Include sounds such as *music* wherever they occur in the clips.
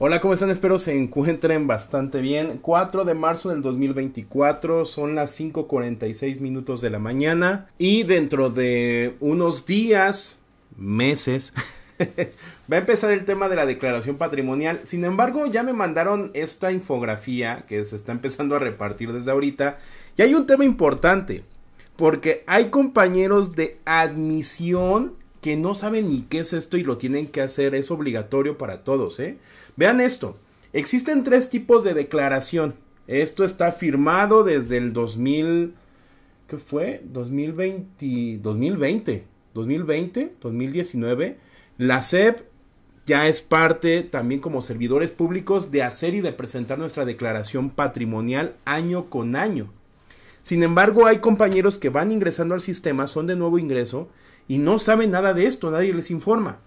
Hola, ¿cómo están? Espero se encuentren bastante bien. 4 de marzo del 2024, son las 5.46 minutos de la mañana y dentro de unos días, meses, *laughs* va a empezar el tema de la declaración patrimonial. Sin embargo, ya me mandaron esta infografía que se está empezando a repartir desde ahorita y hay un tema importante porque hay compañeros de admisión que no saben ni qué es esto y lo tienen que hacer, es obligatorio para todos, ¿eh? Vean esto, existen tres tipos de declaración. Esto está firmado desde el 2000 ¿qué fue? 2020, 2020, 2020, 2019. La SEP ya es parte también como servidores públicos de hacer y de presentar nuestra declaración patrimonial año con año. Sin embargo, hay compañeros que van ingresando al sistema, son de nuevo ingreso y no saben nada de esto, nadie les informa.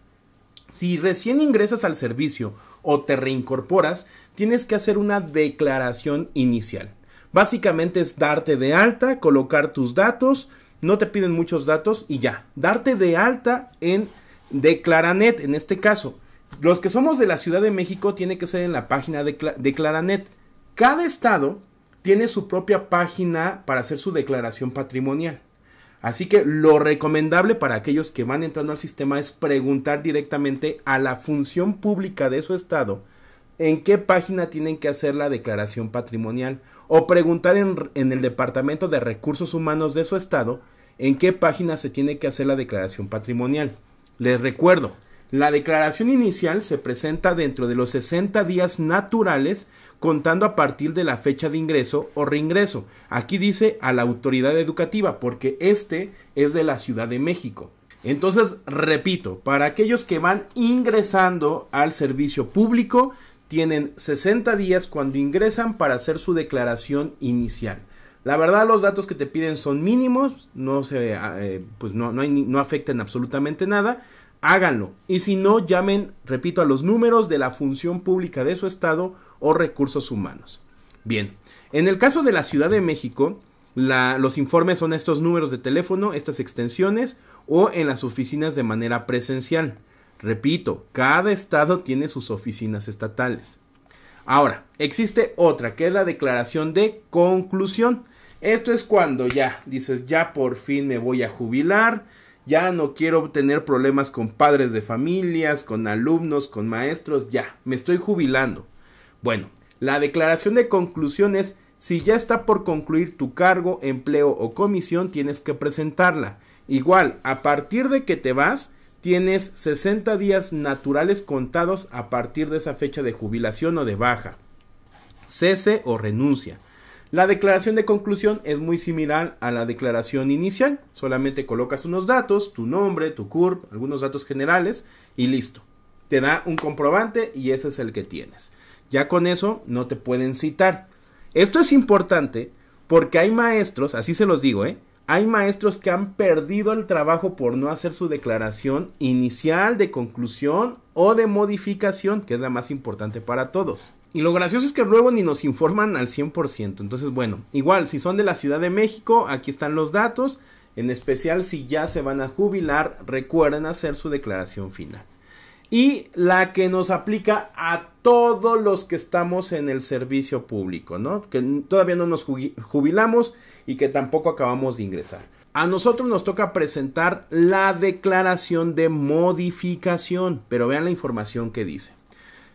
Si recién ingresas al servicio o te reincorporas, tienes que hacer una declaración inicial. Básicamente es darte de alta, colocar tus datos, no te piden muchos datos y ya, darte de alta en Declaranet en este caso. Los que somos de la Ciudad de México tiene que ser en la página de Declaranet. Cada estado tiene su propia página para hacer su declaración patrimonial. Así que lo recomendable para aquellos que van entrando al sistema es preguntar directamente a la función pública de su estado en qué página tienen que hacer la declaración patrimonial o preguntar en, el Departamento de Recursos Humanos de su estado en qué página se tiene que hacer la declaración patrimonial. Les recuerdo, la declaración inicial se presenta dentro de los 60 días naturales contando a partir de la fecha de ingreso o reingreso. Aquí dice a la autoridad educativa porque este es de la Ciudad de México. Entonces, repito, para aquellos que van ingresando al servicio público, tienen 60 días cuando ingresan para hacer su declaración inicial. La verdad, los datos que te piden son mínimos, no eh, pues no, no afectan absolutamente nada háganlo. Y si no, llamen, repito, a los números de la función pública de su estado o recursos humanos. Bien, en el caso de la Ciudad de México, los informes son estos números de teléfono, estas extensiones o en las oficinas de manera presencial. Repito, cada estado tiene sus oficinas estatales. Ahora, existe otra que es la declaración de conclusión. Esto es cuando ya dices, ya por fin me voy a jubilar, ya no quiero tener problemas con padres de familias, con alumnos, con maestros, ya, me estoy jubilando. Bueno, la declaración de conclusión es, si ya está por concluir tu cargo, empleo o comisión, tienes que presentarla. Igual, a partir de que te vas, tienes 60 días naturales contados a partir de esa fecha de jubilación o de baja, cese o renuncia. La declaración de conclusión es muy similar a la declaración inicial, solamente colocas unos datos, tu nombre, tu CURP, algunos datos generales y listo. Te da un comprobante y ese es el que tienes. Ya con eso no te pueden citar. Esto es importante porque hay maestros, así se los digo, ¿eh? hay maestros que han perdido el trabajo por no hacer su declaración inicial de conclusión o de modificación, que es la más importante para todos. Y lo gracioso es que luego ni nos informan al 100%. Entonces, bueno, igual, si son de la Ciudad de México, aquí están los datos. En especial si ya se van a jubilar, recuerden hacer su declaración final. Y la que nos aplica a todos los que estamos en el servicio público, ¿no? Que todavía no nos jubilamos y que tampoco acabamos de ingresar. A nosotros nos toca presentar la declaración de modificación, pero vean la información que dice.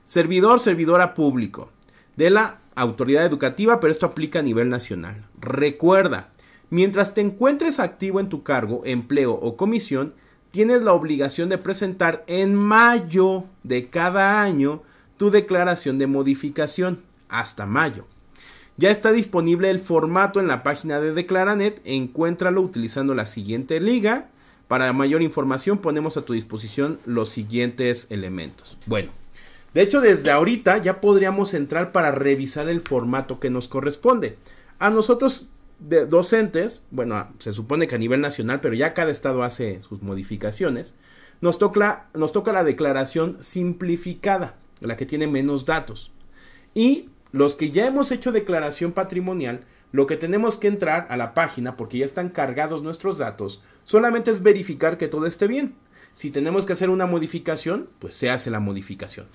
Servidor, servidora público de la autoridad educativa, pero esto aplica a nivel nacional. Recuerda, mientras te encuentres activo en tu cargo, empleo o comisión, tienes la obligación de presentar en mayo de cada año tu declaración de modificación hasta mayo. Ya está disponible el formato en la página de Declaranet, encuéntralo utilizando la siguiente liga. Para mayor información ponemos a tu disposición los siguientes elementos. Bueno, de hecho, desde ahorita ya podríamos entrar para revisar el formato que nos corresponde. A nosotros, docentes, bueno, se supone que a nivel nacional, pero ya cada estado hace sus modificaciones, nos nos toca la declaración simplificada, la que tiene menos datos. Y los que ya hemos hecho declaración patrimonial, lo que tenemos que entrar a la página, porque ya están cargados nuestros datos, solamente es verificar que todo esté bien. Si tenemos que hacer una modificación, pues se hace la modificación.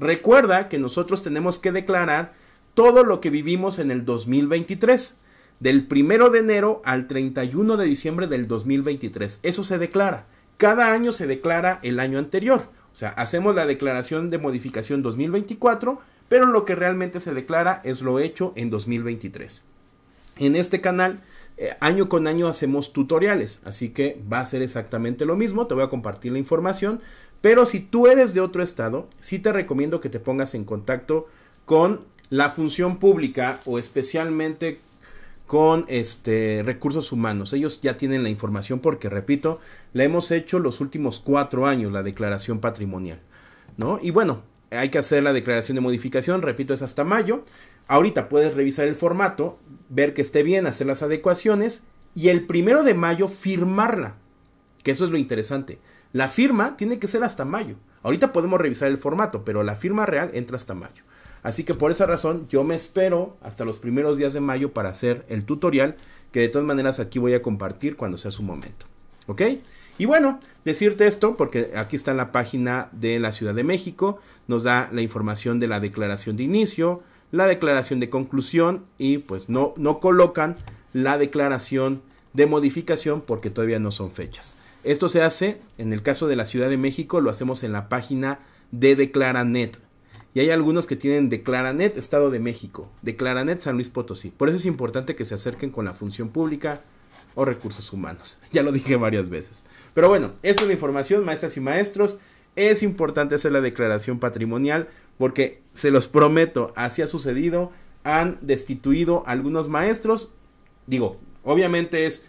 Recuerda que nosotros tenemos que declarar todo lo que vivimos en el 2023, del 1 de enero al 31 de diciembre del 2023. Eso se declara. Cada año se declara el año anterior. O sea, hacemos la declaración de modificación 2024, pero lo que realmente se declara es lo hecho en 2023. En este canal eh, año con año hacemos tutoriales, así que va a ser exactamente lo mismo, te voy a compartir la información, pero si tú eres de otro estado, sí te recomiendo que te pongas en contacto con la función pública o especialmente con este recursos humanos. Ellos ya tienen la información porque, repito, la hemos hecho los últimos cuatro años, la declaración patrimonial. ¿no? Y bueno, hay que hacer la declaración de modificación, repito, es hasta mayo. Ahorita puedes revisar el formato, ver que esté bien, hacer las adecuaciones y el primero de mayo firmarla. Que eso es lo interesante. La firma tiene que ser hasta mayo. Ahorita podemos revisar el formato, pero la firma real entra hasta mayo. Así que por esa razón yo me espero hasta los primeros días de mayo para hacer el tutorial que de todas maneras aquí voy a compartir cuando sea su momento. ¿Ok? Y bueno, decirte esto porque aquí está la página de la Ciudad de México, nos da la información de la declaración de inicio, la declaración de conclusión y pues no, no colocan la declaración de modificación porque todavía no son fechas. Esto se hace, en el caso de la Ciudad de México, lo hacemos en la página de Declaranet. Y hay algunos que tienen Declaranet Estado de México, Declaranet San Luis Potosí. Por eso es importante que se acerquen con la función pública o recursos humanos. *laughs* Ya lo dije varias veces. Pero bueno, esta es la información, maestras y maestros es importante hacer la declaración patrimonial porque se los prometo, así ha sucedido, han destituido a algunos maestros. Digo, obviamente es,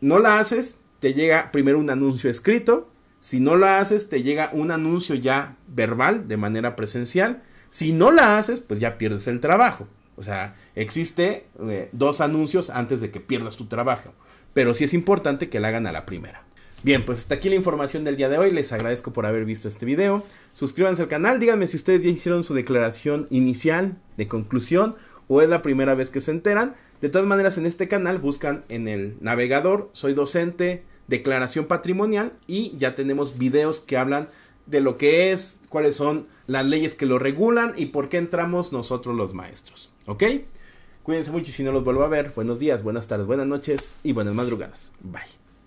no la haces, te llega primero un anuncio escrito, si no la haces, te llega un anuncio ya verbal, de manera presencial, si no la haces, pues ya pierdes el trabajo. O sea, existe eh, dos anuncios antes de que pierdas tu trabajo, pero sí es importante que la hagan a la primera. Bien, pues hasta aquí la información del día de hoy. Les agradezco por haber visto este video. Suscríbanse al canal. Díganme si ustedes ya hicieron su declaración inicial de conclusión o es la primera vez que se enteran. De todas maneras, en este canal buscan en el navegador, soy docente, declaración patrimonial y ya tenemos videos que hablan de lo que es, cuáles son las leyes que lo regulan y por qué entramos nosotros los maestros. ¿Ok? Cuídense mucho y si no los vuelvo a ver, buenos días, buenas tardes, buenas noches y buenas madrugadas. Bye.